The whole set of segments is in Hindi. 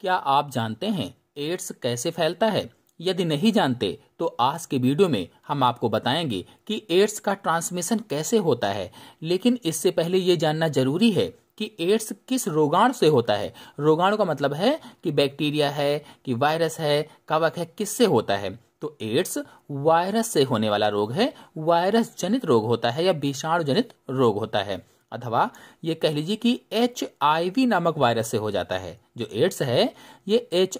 क्या आप जानते हैं एड्स कैसे फैलता है यदि नहीं जानते तो आज के वीडियो में हम आपको बताएंगे कि एड्स का ट्रांसमिशन कैसे होता है लेकिन इससे पहले ये जानना जरूरी है कि एड्स किस रोगाणु से होता है रोगाणु का मतलब है कि बैक्टीरिया है कि वायरस है कवक है किससे होता है तो एड्स वायरस से होने वाला रोग है वायरस जनित रोग होता है या विषाणु जनित रोग होता है अथवा ये कह लीजिए कि एच नामक वायरस से हो जाता है जो एड्स है ये एच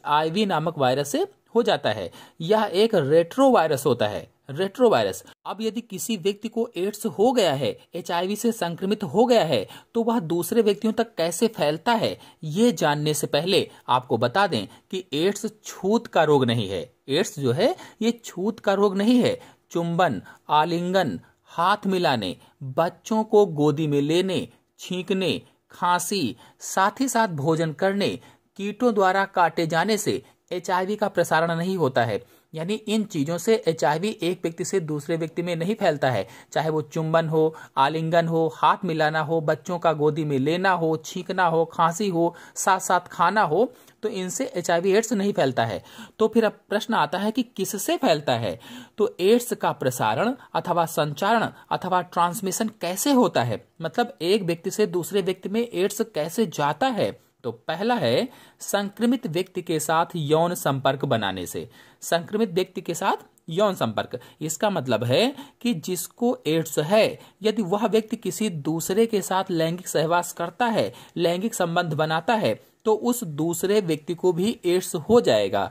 नामक वायरस से हो जाता है यह एक रेट्रो वायरस होता है रेट्रो वायरस अब यदि किसी व्यक्ति को एड्स हो गया है एच से संक्रमित हो गया है तो वह दूसरे व्यक्तियों तक कैसे फैलता है ये जानने से पहले आपको बता दें कि एड्स छूत का रोग नहीं है एड्स जो है ये छूत का रोग नहीं है चुंबन आलिंगन हाथ मिलाने बच्चों को गोदी में लेने छींकने खांसी साथ ही साथ भोजन करने कीटों द्वारा काटे जाने से एचआईवी का प्रसारण नहीं होता है यानी इन चीज़ों से एच एक व्यक्ति से दूसरे व्यक्ति में नहीं फैलता है चाहे वो चुंबन हो आलिंगन हो हाथ मिलाना हो बच्चों का गोदी में लेना हो छींकना हो खांसी हो साथ साथ खाना हो तो इनसे एच एड्स नहीं फैलता है तो फिर अब प्रश्न आता है कि किससे फैलता है तो एड्स का प्रसारण अथवा संचारण अथवा ट्रांसमिशन कैसे होता है मतलब एक व्यक्ति से दूसरे व्यक्ति में एड्स कैसे जाता है तो पहला है संक्रमित व्यक्ति के साथ यौन संपर्क बनाने से संक्रमित व्यक्ति के साथ यौन संपर्क इसका मतलब है कि जिसको एड्स है यदि वह व्यक्ति किसी दूसरे के साथ लैंगिक सहवास करता है लैंगिक संबंध बनाता है तो उस दूसरे व्यक्ति को भी एड्स हो जाएगा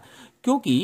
क्योंकि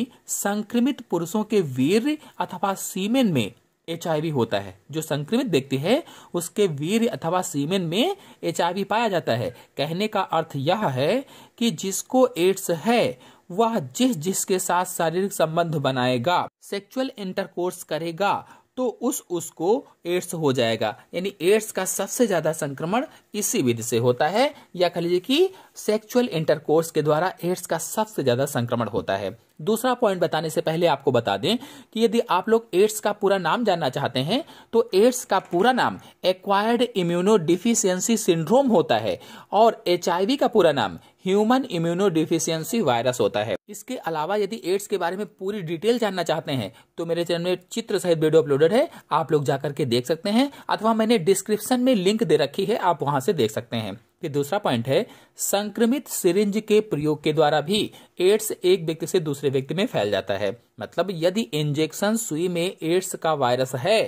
संक्रमित पुरुषों के वीर अथवा सीमेन में एच होता है जो संक्रमित व्यक्ति है उसके वीर अथवा सीमेन में एच पाया जाता है कहने का अर्थ यह है कि जिसको एड्स है वह जिस जिसके साथ शारीरिक संबंध बनाएगा सेक्सुअल इंटरकोर्स करेगा तो उस उसको एड्स हो जाएगा यानी एड्स का सबसे ज़्यादा संक्रमण इसी विधि से होता है या कह लीजिए कि सेक्सुअल इंटरकोर्स के द्वारा एड्स का सबसे ज़्यादा संक्रमण होता है दूसरा पॉइंट बताने से पहले आपको बता दें कि यदि आप लोग एड्स का पूरा नाम जानना चाहते हैं तो एड्स का पूरा नाम एक्वायर्ड इम्यूनो डिफिशियंसी सिंड्रोम होता है और एच का पूरा नाम ह्यूमन इम्यूनोडिफिशियंसी वायरस होता है इसके अलावा यदि एड्स के बारे में पूरी डिटेल जानना चाहते हैं तो मेरे चैनल में चित्र सहित वीडियो अपलोडेड है आप लोग जाकर के देख सकते हैं अथवा मैंने डिस्क्रिप्शन में लिंक दे रखी है आप वहां से देख सकते हैं फिर दूसरा पॉइंट है संक्रमित सिरिंज के प्रयोग के द्वारा भी एड्स एक व्यक्ति से दूसरे व्यक्ति में फैल जाता है मतलब यदि इंजेक्शन सुई में एड्स का वायरस है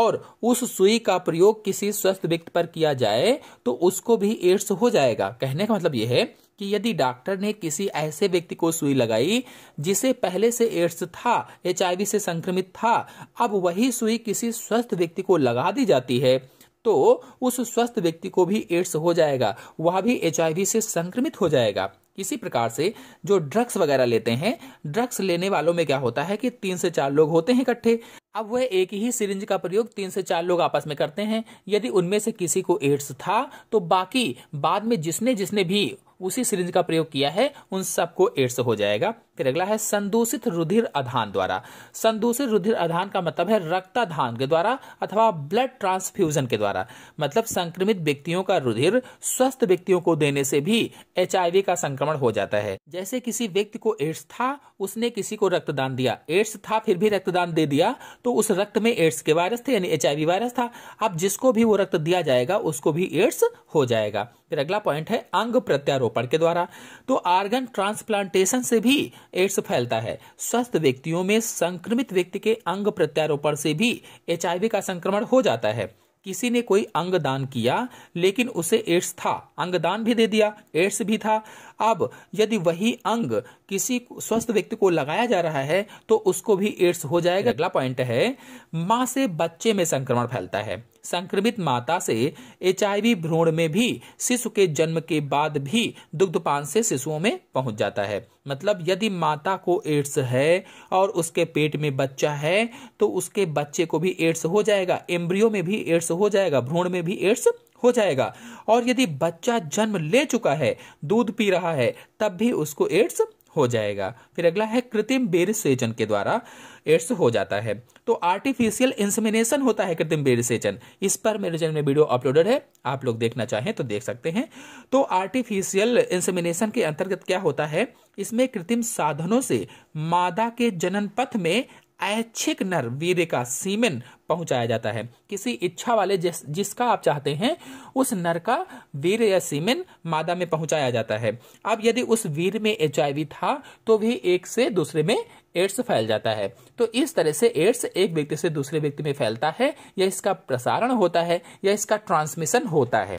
और उस सुई का प्रयोग किसी स्वस्थ व्यक्ति पर किया जाए तो उसको भी एड्स हो जाएगा कहने का मतलब यह है कि यदि डॉक्टर ने किसी ऐसे व्यक्ति को सुई लगाई जिसे पहले से एड्स था एच से संक्रमित था अब वही सुई किसी स्वस्थ व्यक्ति को लगा दी जाती है तो उस स्वस्थ व्यक्ति को भी एड्स हो जाएगा वह भी एच से संक्रमित हो जाएगा इसी प्रकार से जो ड्रग्स वगैरह लेते हैं ड्रग्स लेने वालों में क्या होता है कि तीन से चार लोग होते हैं इकट्ठे अब वह एक ही सिरिंज का प्रयोग तीन से चार लोग आपस में करते हैं यदि उनमें से किसी को एड्स था तो बाकी बाद में जिसने जिसने भी उसी सिरिंज का प्रयोग किया है उन सबको एड्स हो जाएगा फिर अगला है संदूषित रुधिर अधान द्वारा संदूषित रुधिर अधान का मतलब है रक्ताधान के द्वारा अथवा ब्लड ट्रांसफ्यूजन के द्वारा मतलब संक्रमित व्यक्तियों का रुधिर स्वस्थ व्यक्तियों को देने से भी एच का संक्रमण हो जाता है जैसे किसी व्यक्ति को एड्स था उसने किसी को रक्तदान दिया एड्स था फिर भी रक्तदान दे दिया तो उस रक्त में एड्स के वायरस थे यानी एच वायरस था अब जिसको भी वो रक्त दिया जाएगा उसको भी एड्स हो जाएगा फिर अगला पॉइंट है अंग प्रत्यारोपण के द्वारा तो आर्गन ट्रांसप्लांटेशन से भी एड्स फैलता है स्वस्थ व्यक्तियों में संक्रमित व्यक्ति के अंग प्रत्यारोपण से भी एच का संक्रमण हो जाता है किसी ने कोई अंग दान किया लेकिन उसे एड्स था अंग दान भी दे दिया एड्स भी था अब यदि वही अंग किसी स्वस्थ व्यक्ति को लगाया जा रहा है तो उसको भी एड्स हो जाएगा अगला पॉइंट है माँ से बच्चे में संक्रमण फैलता है संक्रमित माता से एच भ्रूण में भी शिशु के जन्म के बाद भी दुग्धपान से शिशुओं में पहुंच जाता है मतलब यदि माता को एड्स है और उसके पेट में बच्चा है तो उसके बच्चे को भी एड्स हो जाएगा एम्ब्रियो में भी एड्स हो जाएगा भ्रूण में भी एड्स हो जाएगा और यदि बच्चा जन्म ले चुका है दूध पी रहा है तब भी उसको एड्स हो जाएगा फिर अगला है कृत्रिम बेर सेचन के द्वारा एड्स हो जाता है तो आर्टिफिशियल इंसमिनेशन होता है कृत्रिम बेर सेचन इस पर मेरे चैनल में वीडियो अपलोडेड है आप लोग देखना चाहें तो देख सकते हैं तो आर्टिफिशियल इंसमिनेशन के अंतर्गत क्या होता है इसमें कृत्रिम साधनों से मादा के जनन पथ में ऐच्छिक नर वीर्य का सीमेन पहुंचाया जाता है किसी इच्छा वाले जिस, जिसका आप चाहते हैं उस नर का वीर या सीमेन मादा में पहुंचाया जाता है अब यदि उस वीर में एच था तो भी एक से दूसरे में एड्स फैल जाता है तो इस तरह से एड्स एक व्यक्ति से दूसरे व्यक्ति में फैलता है या इसका प्रसारण होता है या इसका ट्रांसमिशन होता है